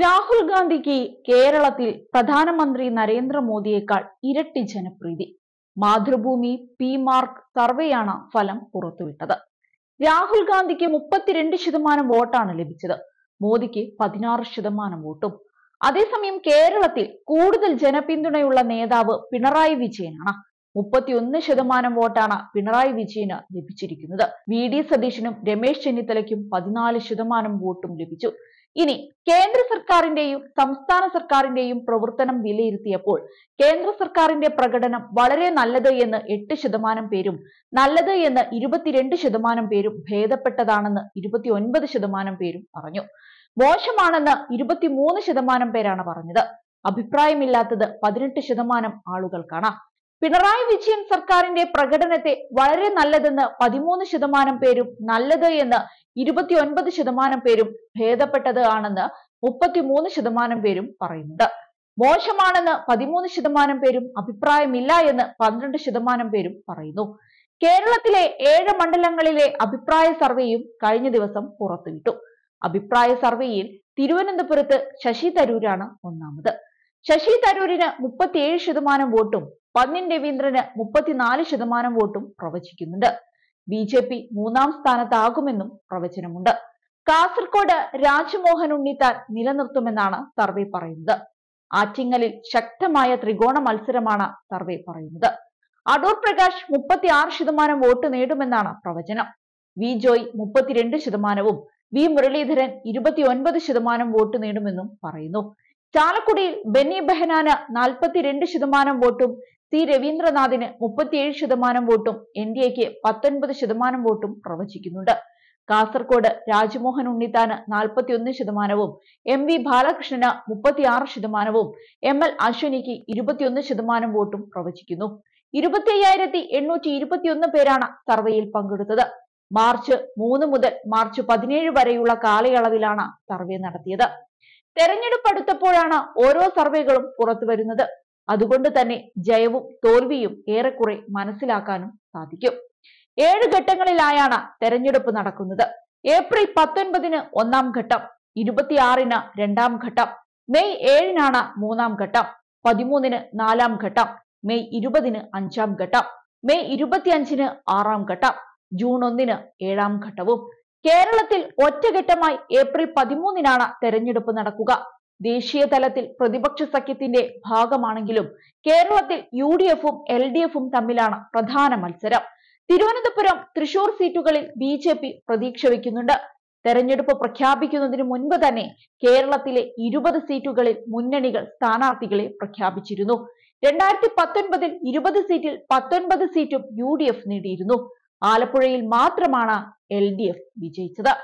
രാഹുൽ ഗാന്ധിക്ക് കേരളത്തിൽ പ്രധാനമന്ത്രി നരേന്ദ്രമോദിയേക്കാൾ ഇരട്ടി ജനപ്രീതി മാതൃഭൂമി പി മാർക്ക് സർവേയാണ് ഫലം പുറത്തുവിട്ടത് രാഹുൽ ഗാന്ധിക്ക് മുപ്പത്തിരണ്ട് ശതമാനം വോട്ടാണ് ലഭിച്ചത് മോദിക്ക് പതിനാറ് ശതമാനം വോട്ടും അതേസമയം കേരളത്തിൽ കൂടുതൽ ജനപിന്തുണയുള്ള നേതാവ് പിണറായി വിജയനാണ് മുപ്പത്തിയൊന്ന് ശതമാനം വോട്ടാണ് പിണറായി വിജയന് ലഭിച്ചിരിക്കുന്നത് വി ഡി സതീശനും രമേശ് ചെന്നിത്തലയ്ക്കും പതിനാല് ശതമാനം വോട്ടും ലഭിച്ചു ഇനി കേന്ദ്ര സർക്കാരിന്റെയും സംസ്ഥാന സർക്കാരിന്റെയും പ്രവർത്തനം വിലയിരുത്തിയപ്പോൾ കേന്ദ്ര സർക്കാരിന്റെ പ്രകടനം വളരെ നല്ലത് എന്ന് എട്ട് ശതമാനം പേരും നല്ലത് എന്ന് ഇരുപത്തിരണ്ട് ശതമാനം പേരും ഭേദപ്പെട്ടതാണെന്ന് ഇരുപത്തി ഒൻപത് ശതമാനം പേരും പറഞ്ഞു മോശമാണെന്ന് ഇരുപത്തിമൂന്ന് ശതമാനം പേരാണ് പറഞ്ഞത് അഭിപ്രായമില്ലാത്തത് പതിനെട്ട് ശതമാനം ആളുകൾക്കാണ് പിണറായി വിജയൻ സർക്കാരിന്റെ പ്രകടനത്തെ വളരെ നല്ലതെന്ന് പതിമൂന്ന് ശതമാനം പേരും നല്ലത് എന്ന് ഇരുപത്തിയൊൻപത് ശതമാനം പേരും ഭേദപ്പെട്ടത് ആണെന്ന് മുപ്പത്തിമൂന്ന് ശതമാനം പേരും പറയുന്നത് മോശമാണെന്ന് പതിമൂന്ന് ശതമാനം പേരും അഭിപ്രായമില്ല എന്ന് പന്ത്രണ്ട് ശതമാനം പേരും പറയുന്നു കേരളത്തിലെ ഏഴ് മണ്ഡലങ്ങളിലെ അഭിപ്രായ സർവേയും കഴിഞ്ഞ ദിവസം പുറത്തുവിട്ടു അഭിപ്രായ സർവേയിൽ തിരുവനന്തപുരത്ത് ശശി തരൂരാണ് ഒന്നാമത് ശശി തരൂരിന് മുപ്പത്തിയേഴ് ശതമാനം വോട്ടും പന്നിൻ രവീന്ദ്രന് മുപ്പത്തിനാല് ശതമാനം വോട്ടും പ്രവചിക്കുന്നുണ്ട് ബി ജെ പി മൂന്നാം സ്ഥാനത്താകുമെന്നും പ്രവചനമുണ്ട് കാസർകോട് രാജ്മോഹൻ ഉണ്ണിത്താൻ നിലനിർത്തുമെന്നാണ് സർവേ പറയുന്നത് ആറ്റിങ്ങലിൽ ശക്തമായ ത്രികോണ മത്സരമാണ് സർവേ പറയുന്നത് അടൂർ പ്രകാശ് മുപ്പത്തിയാറ് ശതമാനം വോട്ട് നേടുമെന്നാണ് പ്രവചനം വി ജോയ് മുപ്പത്തിരണ്ട് ശതമാനവും വി മുരളീധരൻ ഇരുപത്തിയൊൻപത് ശതമാനം വോട്ട് നേടുമെന്നും പറയുന്നു ചാലക്കുടിയിൽ ബെന്നി ബെഹനാന് നാൽപ്പത്തിരണ്ട് ശതമാനം വോട്ടും സി രവീന്ദ്രനാഥിന് മുപ്പത്തിയേഴ് ശതമാനം വോട്ടും എൻ ഡി എക്ക് പത്തൊൻപത് ശതമാനം വോട്ടും പ്രവചിക്കുന്നുണ്ട് കാസർകോട് രാജ്മോഹൻ ഉണ്ണിത്താന് നാൽപ്പത്തിയൊന്ന് ശതമാനവും എം വി ബാലകൃഷ്ണന് മുപ്പത്തിയാറ് ശതമാനവും എം എൽ അശ്വനിക്ക് ഇരുപത്തിയൊന്ന് ശതമാനം വോട്ടും പ്രവചിക്കുന്നു ഇരുപത്തി അയ്യായിരത്തി എണ്ണൂറ്റി ഇരുപത്തിയൊന്ന് പേരാണ് സർവേയിൽ പങ്കെടുത്തത് മാർച്ച് മൂന്ന് മുതൽ മാർച്ച് പതിനേഴ് വരെയുള്ള കാലയളവിലാണ് സർവേ നടത്തിയത് തെരഞ്ഞെടുപ്പ് അടുത്തപ്പോഴാണ് ഓരോ സർവേകളും പുറത്തു വരുന്നത് അതുകൊണ്ട് തന്നെ ജയവും തോൽവിയും ഏറെക്കുറെ മനസ്സിലാക്കാനും സാധിക്കും ഏഴ് ഘട്ടങ്ങളിലായാണ് തെരഞ്ഞെടുപ്പ് നടക്കുന്നത് ഏപ്രിൽ പത്തൊൻപതിന് ഒന്നാം ഘട്ടം ഇരുപത്തിയാറിന് രണ്ടാം ഘട്ടം മെയ് ഏഴിനാണ് മൂന്നാം ഘട്ടം പതിമൂന്നിന് നാലാം ഘട്ടം മെയ് ഇരുപതിന് അഞ്ചാം ഘട്ടം മെയ് ഇരുപത്തിയഞ്ചിന് ആറാം ഘട്ടം ജൂൺ ഒന്നിന് ഏഴാം ഘട്ടവും കേരളത്തിൽ ഒറ്റഘട്ടമായി ഏപ്രിൽ പതിമൂന്നിനാണ് തെരഞ്ഞെടുപ്പ് നടക്കുക ദേശീയ തലത്തിൽ പ്രതിപക്ഷ സഖ്യത്തിന്റെ ഭാഗമാണെങ്കിലും കേരളത്തിൽ യു ഡി എഫും എൽ ഡി എഫും തമ്മിലാണ് പ്രധാന മത്സരം തിരുവനന്തപുരം തൃശൂർ സീറ്റുകളിൽ ബി ജെ പി പ്രതീക്ഷ വയ്ക്കുന്നുണ്ട് തെരഞ്ഞെടുപ്പ് പ്രഖ്യാപിക്കുന്നതിന് മുൻപ് തന്നെ കേരളത്തിലെ ഇരുപത് സീറ്റുകളിൽ മുന്നണികൾ സ്ഥാനാർത്ഥികളെ പ്രഖ്യാപിച്ചിരുന്നു രണ്ടായിരത്തി പത്തൊൻപതിൽ ഇരുപത് സീറ്റിൽ പത്തൊൻപത് സീറ്റും യു ഡി എഫ് നേടിയിരുന്നു ആലപ്പുഴയിൽ മാത്രമാണ് എൽ ഡി എഫ് വിജയിച്ചത്